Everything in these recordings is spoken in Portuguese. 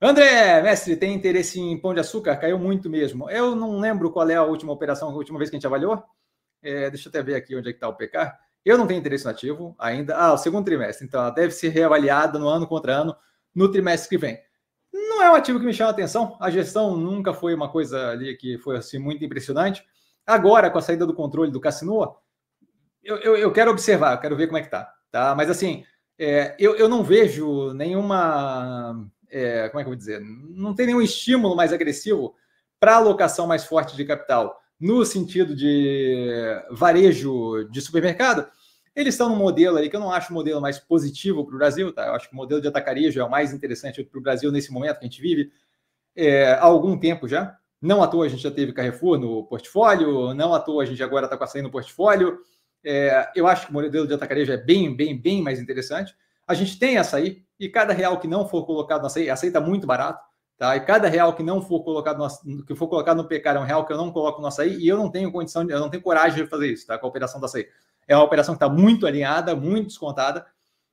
André, mestre, tem interesse em pão de açúcar? Caiu muito mesmo. Eu não lembro qual é a última operação, a última vez que a gente avaliou. É, deixa eu até ver aqui onde é que está o PK. Eu não tenho interesse no ativo ainda. Ah, o segundo trimestre. Então, ela deve ser reavaliada no ano contra ano, no trimestre que vem. Não é um ativo que me chama atenção. A gestão nunca foi uma coisa ali que foi assim muito impressionante. Agora, com a saída do controle do Cassinoa, eu, eu, eu quero observar, eu quero ver como é que tá. tá? Mas assim, é, eu, eu não vejo nenhuma é, como é que eu vou dizer, não tem nenhum estímulo mais agressivo para alocação mais forte de capital no sentido de varejo de supermercado, eles estão num modelo aí que eu não acho o modelo mais positivo para o Brasil, tá? Eu acho que o modelo de atacarejo é o mais interessante para o Brasil nesse momento que a gente vive é, há algum tempo já. Não à toa a gente já teve Carrefour no portfólio, não à toa a gente agora está com a saída no portfólio. É, eu acho que o modelo de atacarejo é bem, bem, bem mais interessante. A gente tem açaí e cada real que não for colocado na açaí, aceita tá muito barato, tá? E cada real que não for colocado no, que for colocado no pecar é um real que eu não coloco no açaí e eu não tenho condição, eu não tenho coragem de fazer isso, tá? Com a operação da açaí. É uma operação que está muito alinhada, muito descontada.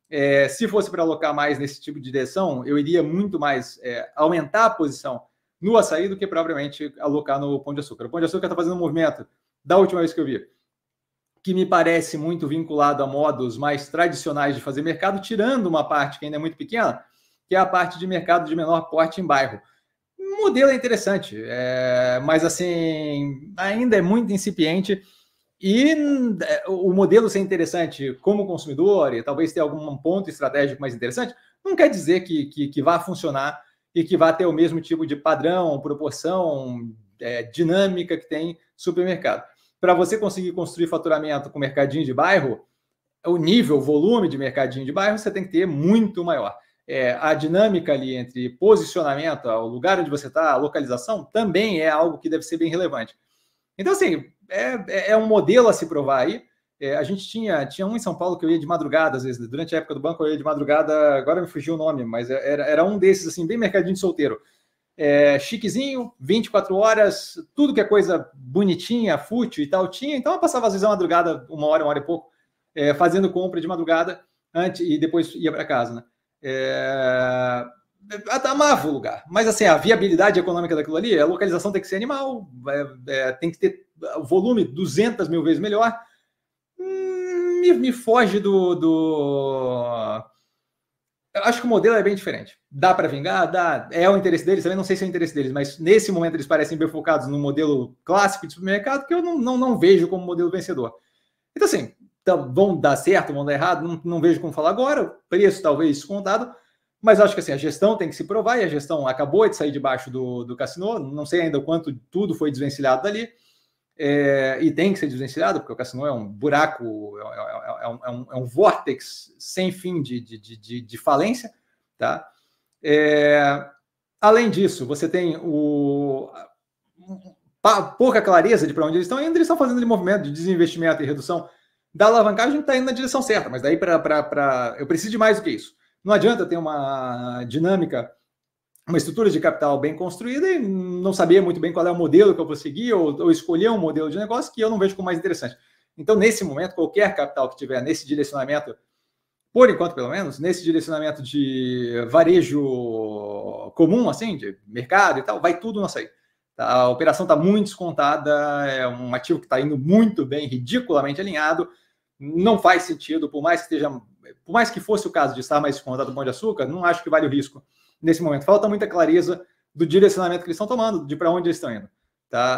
É, se fosse para alocar mais nesse tipo de direção, eu iria muito mais é, aumentar a posição no açaí do que propriamente alocar no pão de açúcar. O pão de açúcar está fazendo um movimento da última vez que eu vi que me parece muito vinculado a modos mais tradicionais de fazer mercado, tirando uma parte que ainda é muito pequena, que é a parte de mercado de menor porte em bairro. O modelo é interessante, é, mas assim, ainda é muito incipiente. E é, o modelo ser interessante como consumidor, e talvez ter algum ponto estratégico mais interessante, não quer dizer que, que, que vá funcionar e que vá ter o mesmo tipo de padrão, proporção, é, dinâmica que tem supermercado para você conseguir construir faturamento com mercadinho de bairro, o nível, o volume de mercadinho de bairro, você tem que ter muito maior. É, a dinâmica ali entre posicionamento, o lugar onde você está, a localização, também é algo que deve ser bem relevante. Então, assim, é, é, é um modelo a se provar aí. É, a gente tinha, tinha um em São Paulo que eu ia de madrugada, às vezes, durante a época do banco eu ia de madrugada, agora me fugiu o nome, mas é, era, era um desses, assim, bem mercadinho de solteiro é, chiquezinho, 24 horas, tudo que é coisa bonitinha, fútil e tal tinha. Então eu passava às vezes a madrugada, uma hora, uma hora e pouco, é, fazendo compra de madrugada antes e depois ia para casa, né? É... Amava o lugar, mas assim a viabilidade econômica daquilo ali, a localização tem que ser animal, é, é tem que ter o volume 200 mil vezes melhor. Hum, me, me foge do, do eu acho que o modelo é bem diferente. Dá para vingar? Dá. É o interesse deles? Também não sei se é o interesse deles, mas nesse momento eles parecem bem focados no modelo clássico de supermercado que eu não, não, não vejo como modelo vencedor. Então, assim, então, vão dar certo, vão dar errado, não, não vejo como falar agora. Preço talvez descontado, mas acho que assim, a gestão tem que se provar e a gestão acabou de sair debaixo do, do cassino. Não sei ainda o quanto tudo foi desvencilhado dali é, e tem que ser desvencilhada, porque o cassino é um buraco, é é, é, é, um, é, um, é um vórtex sem fim de, de, de, de falência. Tá? É, além disso, você tem o, pouca clareza de para onde eles estão indo, eles estão fazendo de movimento de desinvestimento e redução da alavancagem está indo na direção certa, mas daí para. Eu preciso de mais do que isso. Não adianta ter uma dinâmica uma estrutura de capital bem construída e não sabia muito bem qual é o modelo que eu vou seguir ou, ou escolher um modelo de negócio que eu não vejo como mais interessante. Então, nesse momento, qualquer capital que tiver nesse direcionamento, por enquanto pelo menos, nesse direcionamento de varejo comum, assim, de mercado e tal, vai tudo não sair. Tá? A operação está muito descontada, é um ativo que está indo muito bem, ridiculamente alinhado, não faz sentido, por mais que esteja, por mais que fosse o caso de estar mais descontado do Pão de Açúcar, não acho que vale o risco nesse momento. Falta muita clareza do direcionamento que eles estão tomando, de para onde eles estão indo. Tá?